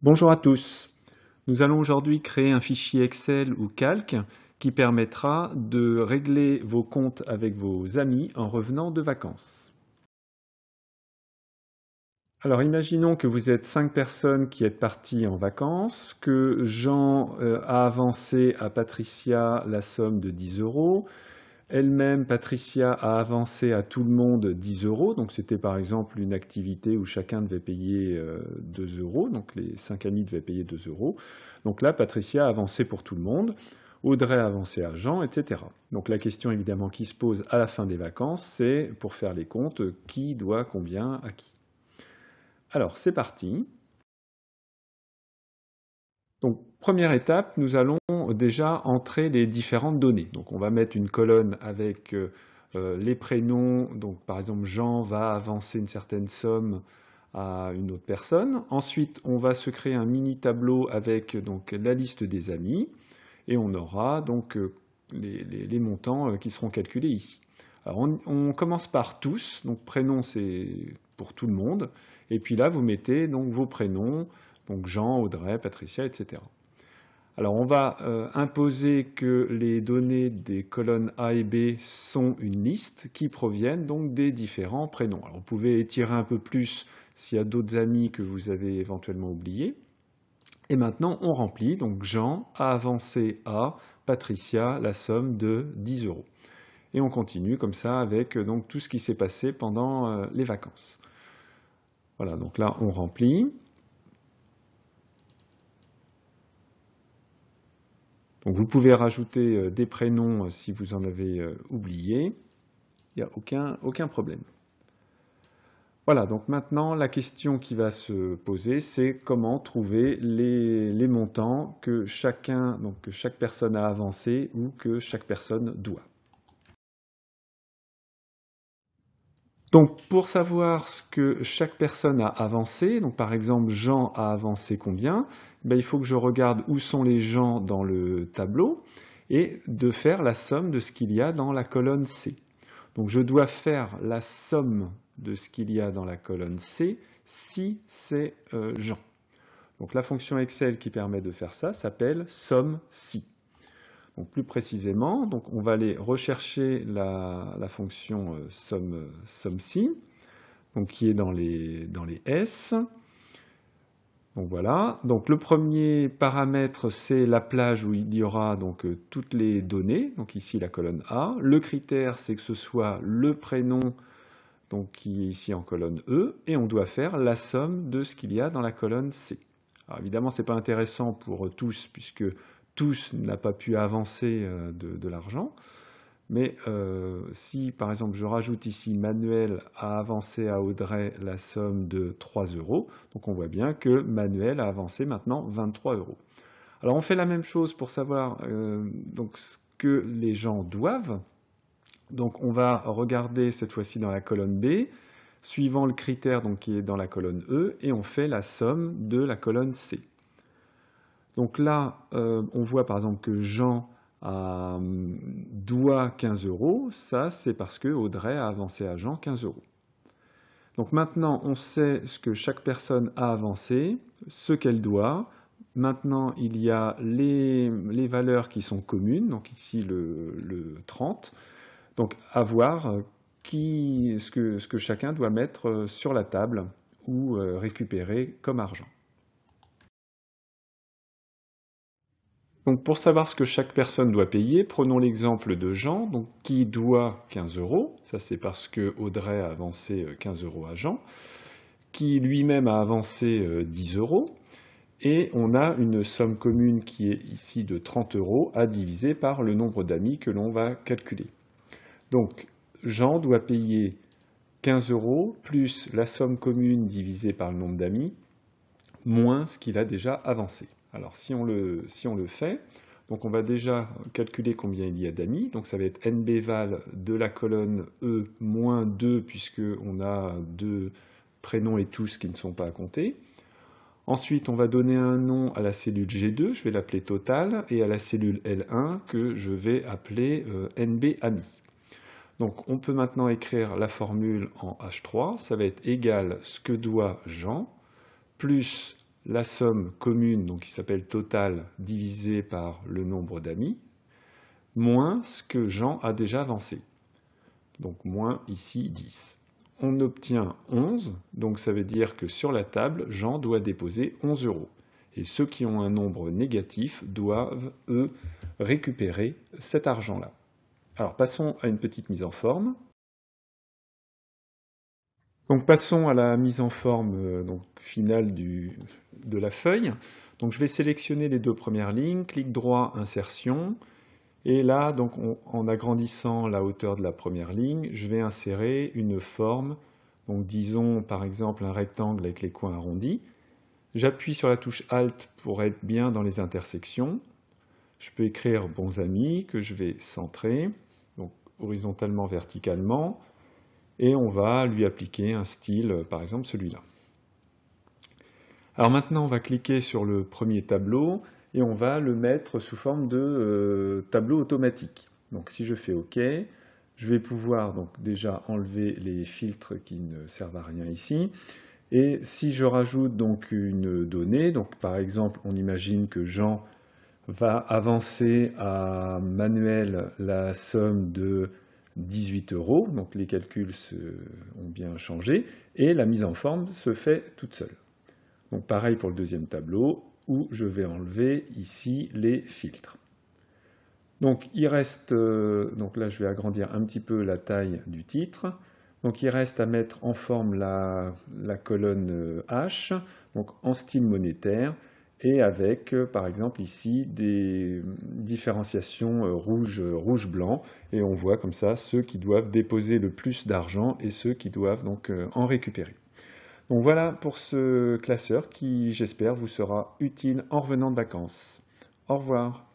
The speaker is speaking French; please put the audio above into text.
Bonjour à tous. Nous allons aujourd'hui créer un fichier Excel ou Calque qui permettra de régler vos comptes avec vos amis en revenant de vacances. Alors imaginons que vous êtes cinq personnes qui êtes parties en vacances, que Jean euh, a avancé à Patricia la somme de 10 euros, elle-même, Patricia a avancé à tout le monde 10 euros. Donc c'était par exemple une activité où chacun devait payer 2 euh, euros. Donc les 5 amis devaient payer 2 euros. Donc là, Patricia a avancé pour tout le monde. Audrey a avancé à Jean, etc. Donc la question évidemment qui se pose à la fin des vacances, c'est pour faire les comptes, qui doit combien à qui. Alors c'est parti. Donc Première étape, nous allons déjà entrer les différentes données. Donc on va mettre une colonne avec euh, euh, les prénoms. Donc par exemple Jean va avancer une certaine somme à une autre personne. Ensuite, on va se créer un mini tableau avec euh, donc la liste des amis et on aura donc les, montants qui seront calculés ici. Alors on, on commence par tous, donc prénom c'est pour tout le monde, et puis là vous mettez donc vos prénoms, donc Jean, Audrey, Patricia, etc. Alors on va euh, imposer que les données des colonnes A et B sont une liste qui proviennent donc des différents prénoms. Alors vous pouvez étirer un peu plus s'il y a d'autres amis que vous avez éventuellement oubliés. Et maintenant on remplit, donc Jean a avancé à Patricia la somme de 10 euros. Et on continue comme ça avec euh, donc, tout ce qui s'est passé pendant euh, les vacances. Voilà, donc là on remplit. Donc vous pouvez rajouter euh, des prénoms euh, si vous en avez euh, oublié. Il n'y a aucun, problème. Voilà, donc maintenant la question qui va se poser, c'est comment trouver les, les, montants que chacun, donc que chaque personne a avancé ou que chaque personne doit. Donc pour savoir ce que chaque personne a avancé, donc par exemple Jean a avancé combien, ben, il faut que je regarde où sont les gens dans le tableau et de faire la somme de ce qu'il y a dans la colonne C. Donc je dois faire la somme de ce qu'il y a dans la colonne C si c'est euh, Jean. Donc la fonction Excel qui permet de faire ça s'appelle somme si plus précisément, donc on va aller rechercher la, fonction euh, somme, donc qui est dans les, S. Donc voilà. Donc le premier paramètre, c'est la plage où il y aura donc euh, toutes les données, donc ici la colonne A. Le critère, c'est que ce soit le prénom donc qui est ici en colonne E, et on doit faire la somme de ce qu'il y a dans la colonne C. évidemment, ce n'est pas intéressant pour euh, tous, puisque tous n'a pas pu avancer euh, de, l'argent. Mais euh, si, par exemple, je rajoute ici Manuel a avancé à Audrey la somme de 3 euros, donc on voit bien que Manuel a avancé maintenant 23 euros. Alors on fait la même chose pour savoir euh, donc, ce que les gens doivent. Donc on va regarder cette fois-ci dans la colonne B, suivant le critère donc, qui est dans la colonne E, et on fait la somme de la colonne C. Donc là, euh, on voit par exemple que Jean euh, doit 15 euros. Ça, c'est parce que Audrey a avancé à Jean 15 euros. Donc maintenant, on sait ce que chaque personne a avancé, ce qu'elle doit. Maintenant, il y a les, valeurs qui sont communes, donc ici le, 30. Donc à voir euh, ce que chacun doit mettre sur la table ou récupérer comme argent. Donc pour savoir ce que chaque personne doit payer, prenons l'exemple de Jean, donc qui doit 15 euros, ça c'est parce que Audrey a avancé 15 euh, euros à Jean, qui lui-même a avancé 10 euh, euros, et on a une somme commune qui est ici de 30 euros à diviser par le nombre d'amis que l'on va calculer. Donc Jean doit payer 15 euros plus la somme commune divisée par le nombre d'amis, moins ce qu'il a déjà avancé. Alors si on le, fait, donc on va déjà calculer combien il y a d'amis. Donc ça va être NB val de la colonne E moins 2 puisqu'on a deux prénoms et tous qui ne sont pas à compter. Ensuite, on va donner un nom à la cellule G2, je vais l'appeler total, et à la cellule L1 que je vais appeler euh, NB Amis. Donc on peut maintenant écrire la formule en H3, ça va être égal ce que doit Jean, plus la somme commune, donc qui s'appelle total, divisée par le nombre d'amis, moins ce que Jean a déjà avancé. Donc moins ici 10. On obtient 11, donc ça veut dire que sur la table, Jean doit déposer 11 euros. Et ceux qui ont un nombre négatif doivent, eux, récupérer cet argent-là. Alors passons à une petite mise en forme. Donc passons à la mise en forme euh, finale de la feuille. Donc je vais sélectionner les deux premières lignes, clic droit, insertion, et là, donc, en agrandissant la hauteur de la première ligne, je vais insérer une forme, donc disons par exemple un rectangle avec les coins arrondis. J'appuie sur la touche Alt pour être bien dans les intersections. Je peux écrire Bons Amis, que je vais centrer, donc horizontalement, verticalement, et on va lui appliquer un style, euh, par exemple celui-là. Alors maintenant, on va cliquer sur le premier tableau et on va le mettre sous forme de euh, tableau automatique. Donc si je fais OK, je vais pouvoir donc déjà enlever les filtres qui ne servent à rien ici. Et si je rajoute donc une donnée, donc par exemple on imagine que Jean va avancer à Manuel la somme de 18 euros, donc les calculs ont bien changé, et la mise en forme se fait toute seule. Donc pareil pour le deuxième tableau, où je vais enlever ici les filtres. Donc il reste, euh, donc là je vais agrandir un petit peu la taille du titre, donc il reste à mettre en forme la colonne euh, H, donc en style monétaire, et avec euh, par exemple ici des différenciations euh, rouge, euh, rouge, blanc, et on voit comme ça ceux qui doivent déposer le plus d'argent et ceux qui doivent donc en récupérer. Donc voilà pour ce classeur qui j'espère vous sera utile en revenant de vacances. Au revoir